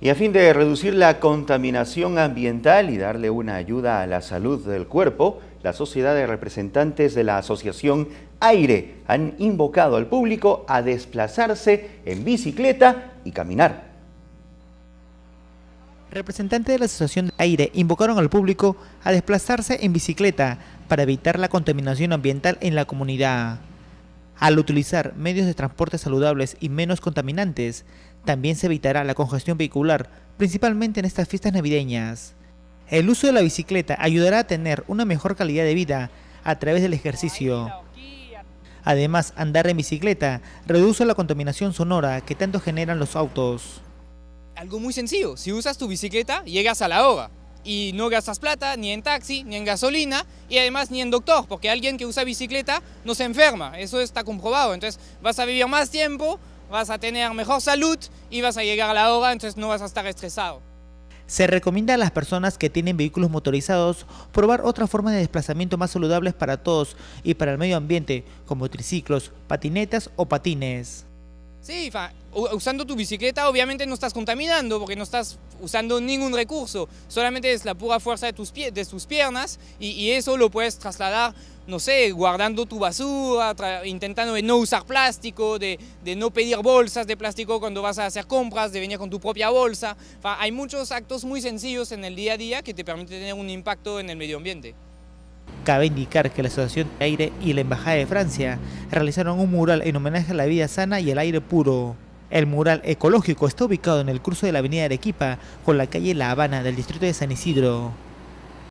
Y a fin de reducir la contaminación ambiental y darle una ayuda a la salud del cuerpo, la sociedad de representantes de la Asociación Aire han invocado al público a desplazarse en bicicleta y caminar. Representantes de la Asociación Aire invocaron al público a desplazarse en bicicleta para evitar la contaminación ambiental en la comunidad. Al utilizar medios de transporte saludables y menos contaminantes, también se evitará la congestión vehicular, principalmente en estas fiestas navideñas. El uso de la bicicleta ayudará a tener una mejor calidad de vida a través del ejercicio. Además, andar en bicicleta reduce la contaminación sonora que tanto generan los autos. Algo muy sencillo, si usas tu bicicleta llegas a la obra y no gastas plata ni en taxi, ni en gasolina y además ni en doctor, porque alguien que usa bicicleta no se enferma, eso está comprobado, entonces vas a vivir más tiempo, vas a tener mejor salud y vas a llegar a la hora, entonces no vas a estar estresado. Se recomienda a las personas que tienen vehículos motorizados probar otras formas de desplazamiento más saludables para todos y para el medio ambiente, como triciclos, patinetas o patines. Sí, usando tu bicicleta obviamente no estás contaminando porque no estás usando ningún recurso, solamente es la pura fuerza de tus, pie, de tus piernas y, eso lo puedes trasladar, no sé, guardando tu basura, intentando de no usar plástico, de, no pedir bolsas de plástico cuando vas a hacer compras, de venir con tu propia bolsa. hay muchos actos muy sencillos en el día a día que te permiten tener un impacto en el medio ambiente. Cabe indicar que la Asociación de Aire y la Embajada de Francia realizaron un mural en homenaje a la vida sana y el aire puro. El mural ecológico está ubicado en el curso de la avenida Arequipa con la calle La Habana del distrito de San Isidro.